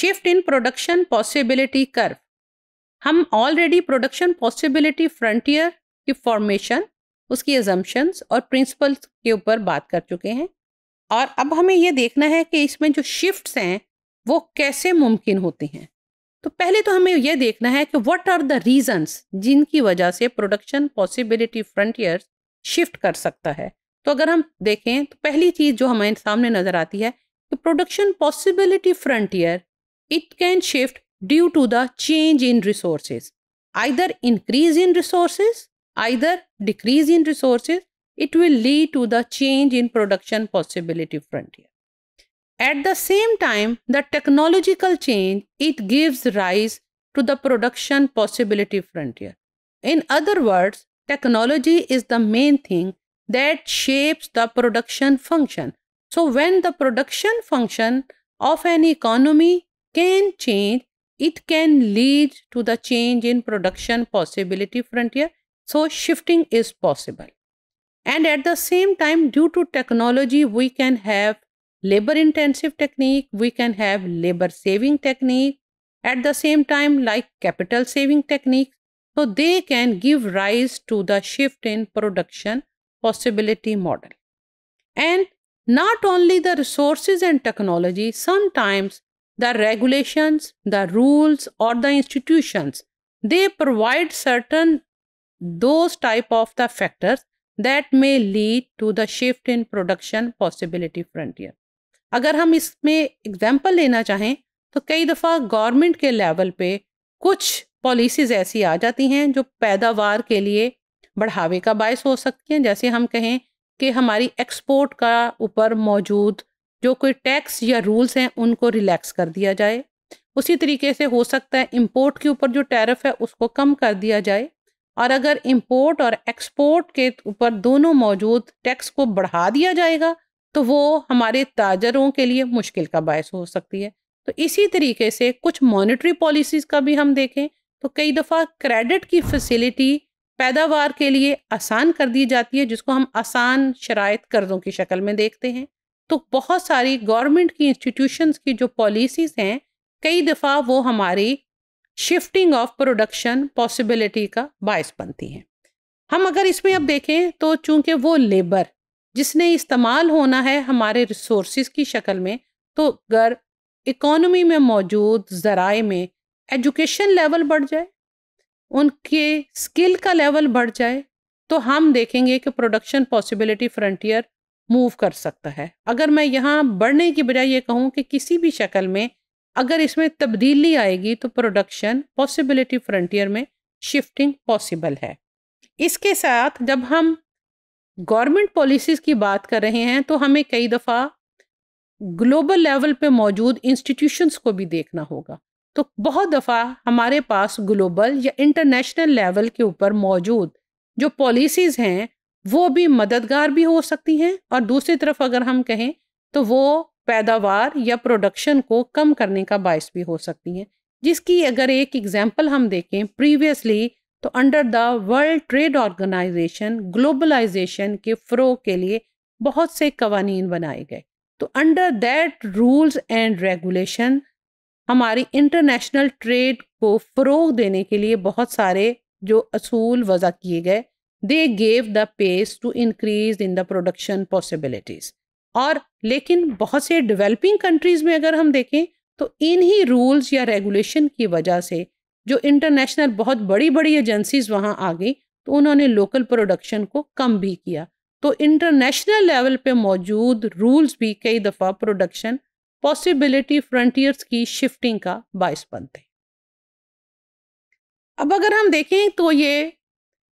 Shift in production possibility curve हम already production possibility frontier की formation उसकी assumptions और प्रिंसिपल्स के ऊपर बात कर चुके हैं और अब हमें ये देखना है कि इसमें जो शिफ्ट्स हैं वो कैसे मुमकिन होते हैं तो पहले तो हमें यह देखना है कि व्हाट आर द रीजंस जिनकी वजह से प्रोडक्शन पॉसिबिलिटी फ्रंटियर शिफ्ट कर सकता है तो अगर हम देखें तो पहली चीज़ जो हमारे सामने नज़र आती है कि production possibility frontier it can shift due to the change in resources. Either increase in resources, either decrease in resources, it will lead to the change in production possibility frontier. At the same time, the technological change, it gives rise to the production possibility frontier. In other words, technology is the main thing that shapes the production function. So when the production function of an economy can change, it can lead to the change in production possibility frontier. So shifting is possible. And at the same time, due to technology, we can have labor intensive technique, we can have labor saving technique, at the same time like capital saving technique. So they can give rise to the shift in production possibility model. And not only the resources and technology, sometimes the regulations, the rules, or the institutions. They provide certain those type of the factors that may lead to the shift in production possibility frontier. अगर हम इसमें example लेना चाहें तो कई दफ़ा government के level पे कुछ पॉलिसीज़ ऐसी आ जाती हैं जो पैदावार के लिए बढ़ावे का बायस हो सकती हैं जैसे हम कहें कि हमारी एक्सपोर्ट का ऊपर मौजूद जो कोई टैक्स या रूल्स हैं उनको रिलैक्स कर दिया जाए उसी तरीके से हो सकता है इम्पोर्ट के ऊपर जो टैरिफ है उसको कम कर दिया जाए और अगर इम्पोर्ट और एक्सपोर्ट के ऊपर दोनों मौजूद टैक्स को बढ़ा दिया जाएगा तो वो हमारे ताजरों के लिए मुश्किल का बायस हो सकती है तो इसी तरीके से कुछ मॉनिटरी पॉलिसीज़ का भी हम देखें तो कई दफ़ा क्रेडिट की फैसिलिटी पैदावार के लिए आसान कर दी जाती है जिसको हम आसान शराइ कर्ज़ों की शक्ल में देखते हैं तो बहुत सारी गवर्नमेंट की इंस्टीट्यूशंस की जो पॉलिसीज़ हैं कई दफ़ा वो हमारी शिफ्टिंग ऑफ प्रोडक्शन पॉसिबिलिटी का बायस बनती हैं हम अगर इसमें अब देखें तो चूंकि वो लेबर जिसने इस्तेमाल होना है हमारे रिसोर्स की शक्ल में तो अगर इकोनमी में मौजूद ज़राए में एजुकेशन लेवल बढ़ जाए उनके स्किल का लेवल बढ़ जाए तो हम देखेंगे कि प्रोडक्शन पॉसिबिलिटी फ्रंटियर मूव कर सकता है अगर मैं यहाँ बढ़ने की बजाय ये कहूँ कि किसी भी शक्ल में अगर इसमें तब्दीली आएगी तो प्रोडक्शन पॉसिबिलिटी फ्रंटियर में शिफ्टिंग पॉसिबल है इसके साथ जब हम गवर्नमेंट पॉलिसीज़ की बात कर रहे हैं तो हमें कई दफ़ा ग्लोबल लेवल पे मौजूद इंस्टीट्यूशंस को भी देखना होगा तो बहुत दफ़ा हमारे पास ग्लोबल या इंटरनेशनल लेवल के ऊपर मौजूद जो पॉलिसीज़ हैं वो भी मददगार भी हो सकती हैं और दूसरी तरफ अगर हम कहें तो वो पैदावार या प्रोडक्शन को कम करने का बायस भी हो सकती हैं जिसकी अगर एक एग्जाम्पल हम देखें प्रीवियसली तो under the World Trade Organization globalization के फ्रो के लिए बहुत से कवानीन बनाए गए तो under that rules and regulation हमारी इंटरनेशनल ट्रेड को फ़रोग देने के लिए बहुत सारे जो असूल वज़ा किए गए they gave the pace to increase in the production possibilities और लेकिन बहुत से डेवलपिंग कंट्रीज में अगर हम देखें तो इन ही रूल्स या रेगुलेशन की वजह से जो इंटरनेशनल बहुत बड़ी बड़ी एजेंसीज वहाँ आ गई तो उन्होंने लोकल प्रोडक्शन को कम भी किया तो इंटरनेशनल लेवल पे मौजूद रूल्स भी कई दफ़ा प्रोडक्शन पॉसिबिलिटी फ्रंटियर्स की शिफ्टिंग का बायस बनते अब अगर हम देखें तो ये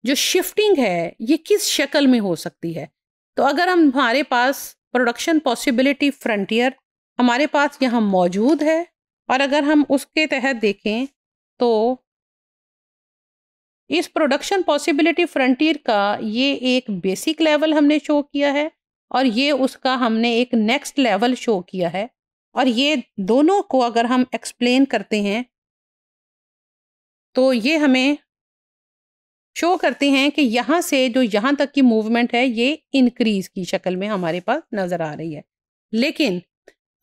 जो शिफ्टिंग है ये किस शक्ल में हो सकती है तो अगर हम हमारे पास प्रोडक्शन पॉसिबिलिटी फ्रंटियर हमारे पास यहाँ मौजूद है और अगर हम उसके तहत देखें तो इस प्रोडक्शन पॉसिबिलिटी फ्रंटियर का ये एक बेसिक लेवल हमने शो किया है और ये उसका हमने एक नेक्स्ट लेवल शो किया है और ये दोनों को अगर हम एक्सप्लेन करते हैं तो ये हमें शो करते हैं कि यहाँ से जो यहाँ तक की मूवमेंट है ये इंक्रीज की शक्ल में हमारे पास नज़र आ रही है लेकिन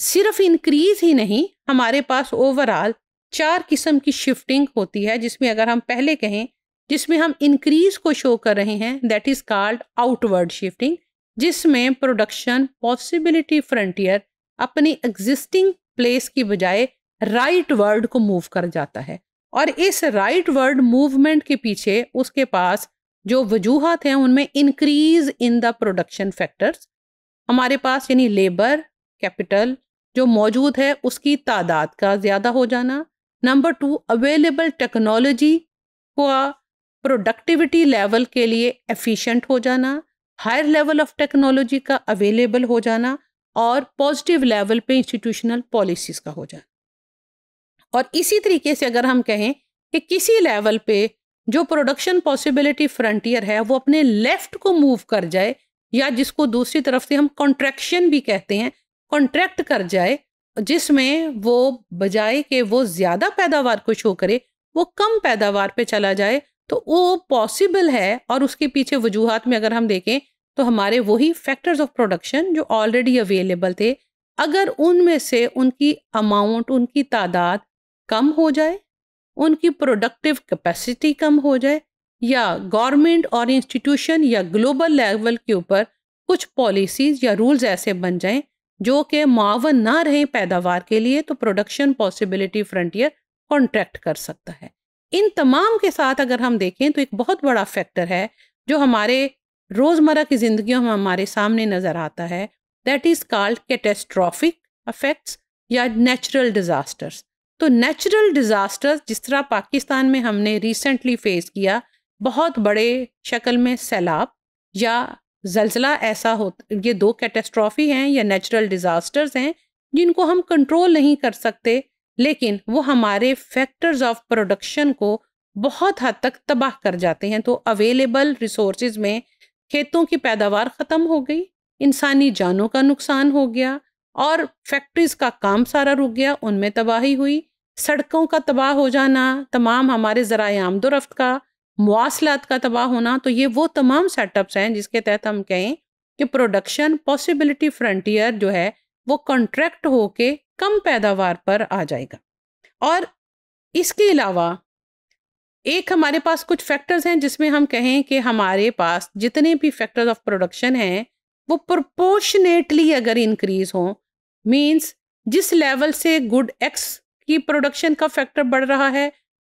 सिर्फ इंक्रीज ही नहीं हमारे पास ओवरऑल चार किस्म की शिफ्टिंग होती है जिसमें अगर हम पहले कहें जिसमें हम इंक्रीज को शो कर रहे हैं that is called outward shifting जिसमें प्रोडक्शन पॉसिबिलिटी फ्रंटियर अपनी एग्जिस्टिंग प्लेस की बजाय राइट वर्ड को मूव कर जाता है और इस राइट वर्ड मूवमेंट के पीछे उसके पास जो वजूहत हैं उनमें increase in the production factors हमारे पास यानी लेबर कैपिटल जो मौजूद है उसकी तादाद का ज़्यादा हो जाना नंबर टू अवेलेबल टेक्नोलॉजी का प्रोडक्टिविटी लेवल के लिए एफिशिएंट हो जाना हायर लेवल ऑफ टेक्नोलॉजी का अवेलेबल हो जाना और पॉजिटिव लेवल पे इंस्टीट्यूशनल पॉलिसीज़ का हो जाना और इसी तरीके से अगर हम कहें कि किसी लेवल पे जो प्रोडक्शन पॉसिबिलिटी फ्रंटियर है वो अपने लेफ्ट को मूव कर जाए या जिसको दूसरी तरफ से हम कॉन्ट्रैक्शन भी कहते हैं कॉन्ट्रैक्ट कर जाए जिसमें वो बजाय कि वो ज़्यादा पैदावार को शो करे वो कम पैदावार पे चला जाए तो वो पॉसिबल है और उसके पीछे वजूहत में अगर हम देखें तो हमारे वही फैक्टर्स ऑफ प्रोडक्शन जो ऑलरेडी अवेलेबल थे अगर उनमें से उनकी अमाउंट उनकी तादाद कम हो जाए उनकी प्रोडक्टिव कैपेसिटी कम हो जाए या गवर्नमेंट और इंस्टीट्यूशन या ग्लोबल लेवल के ऊपर कुछ पॉलिसीज़ या रूल्स ऐसे बन जाएं जो कि मावन ना रहें पैदावार के लिए तो प्रोडक्शन पॉसिबिलिटी फ्रंटियर कॉन्ट्रैक्ट कर सकता है इन तमाम के साथ अगर हम देखें तो एक बहुत बड़ा फैक्टर है जो हमारे रोज़मर्रा की ज़िंदगी में हमारे सामने नज़र आता है that is called catastrophic affects या नेचुरल डिज़ास्टर्स तो नेचुरल डिज़ास्टर्स जिस तरह पाकिस्तान में हमने रिसेंटली फेस किया बहुत बड़े शक्ल में सैलाब या जलजिला ऐसा हो ये दो कैटेस्ट्रॉफी हैं या नेचुरल डिज़ास्टर्स हैं जिनको हम कंट्रोल नहीं कर सकते लेकिन वो हमारे फैक्टर्स ऑफ प्रोडक्शन को बहुत हद तक तबाह कर जाते हैं तो अवेलेबल रिसोर्स में खेतों की पैदावार ख़त्म हो गई इंसानी जानों का नुकसान हो गया और फैक्ट्रीज़ का काम सारा रुक गया उनमें तबाही हुई सड़कों का तबाह हो जाना तमाम हमारे ज़रा आमदोरफ्त का मवासलात का तबाह होना तो ये वो तमाम सेटअप्स हैं जिसके तहत हम कहें कि प्रोडक्शन पॉसिबिलिटी फ्रंटियर जो है वो कॉन्ट्रैक्ट होके कम पैदावार पर आ जाएगा और इसके अलावा एक हमारे पास कुछ फैक्टर्स हैं जिसमें हम कहें कि हमारे पास जितने भी फैक्टर्स ऑफ प्रोडक्शन हैं वो प्रोपोर्शनेटली अगर इंक्रीज हों मींस जिस लेवल से गुड एक्स कि प्रोडक्शन का फैक्टर बढ़ रहा है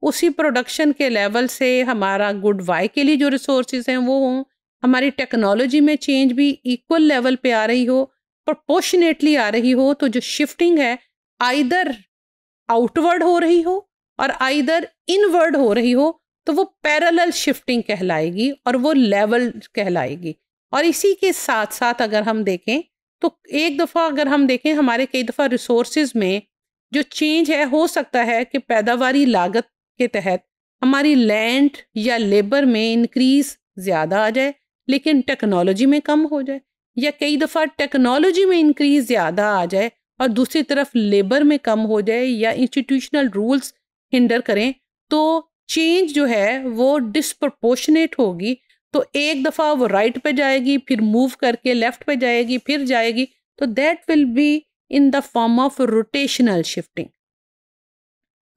उसी प्रोडक्शन के लेवल से हमारा गुड वाई के लिए जो रिसोर्सेज हैं वो हों हमारी टेक्नोलॉजी में चेंज भी इक्वल लेवल पे आ रही हो प्रोपोर्शनेटली आ रही हो तो जो शिफ्टिंग है आइदर आउटवर्ड हो रही हो और आइदर इनवर्ड हो रही हो तो वो पैरेलल शिफ्टिंग कहलाएगी और वो लेवल कहलाएगी और इसी के साथ साथ अगर हम देखें तो एक दफ़ा अगर हम देखें हमारे कई दफ़ा रिसोर्सेज में जो चेंज है हो सकता है कि पैदावारी लागत के तहत हमारी लैंड या लेबर में इंक्रीज ज़्यादा आ जाए लेकिन टेक्नोलॉजी में कम हो जाए या कई दफ़ा टेक्नोलॉजी में इंक्रीज ज़्यादा आ जाए और दूसरी तरफ लेबर में कम हो जाए या इंस्टीट्यूशनल रूल्स हिंडर करें तो चेंज जो है वो डिसप्रपोशनेट होगी तो एक दफ़ा वो राइट पे जाएगी फिर मूव करके लेफ़्ट पे जाएगी फिर जाएगी तो that will be in the form of rotational shifting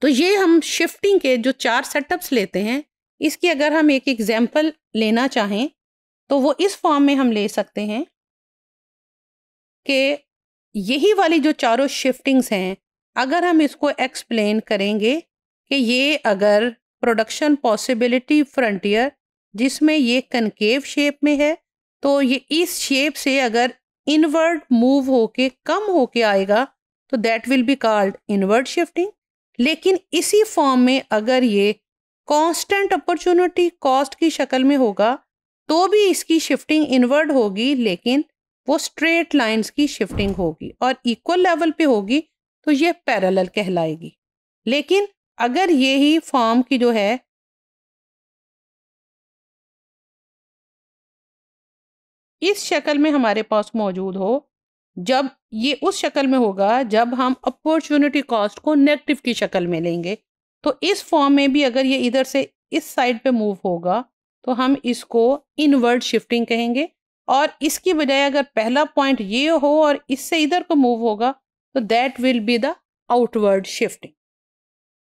तो ये हम शिफ्टिंग के जो चार सेटअप्स लेते हैं इसकी अगर हम एक एग्जाम्पल लेना चाहें तो वो इस फॉर्म में हम ले सकते हैं कि यही वाली जो चारों शिफ्टिंग्स हैं अगर हम इसको एक्सप्लेन करेंगे कि ये अगर प्रोडक्शन पॉसिबिलिटी फ्रंटियर जिसमें ये कनकेव शेप में है तो ये इस शेप से अगर इनवर्ड मूव होके कम होके आएगा तो that will be called inward shifting लेकिन इसी फॉर्म में अगर ये कांस्टेंट अपॉर्चुनिटी कॉस्ट की शक्ल में होगा तो भी इसकी शिफ्टिंग इनवर्ड होगी लेकिन वो स्ट्रेट लाइंस की शिफ्टिंग होगी और इक्वल लेवल पे होगी तो ये पैरेलल कहलाएगी लेकिन अगर ये ही फॉर्म की जो है इस शक्ल में हमारे पास मौजूद हो जब ये उस शक्ल में होगा जब हम अपॉर्चुनिटी कॉस्ट को नेगेटिव की शक्ल में लेंगे तो इस फॉर्म में भी अगर ये इधर से इस साइड पे मूव होगा तो हम इसको इनवर्ड शिफ्टिंग कहेंगे और इसकी बजाय अगर पहला पॉइंट ये हो और इससे इधर को मूव होगा तो that will be the outward shifting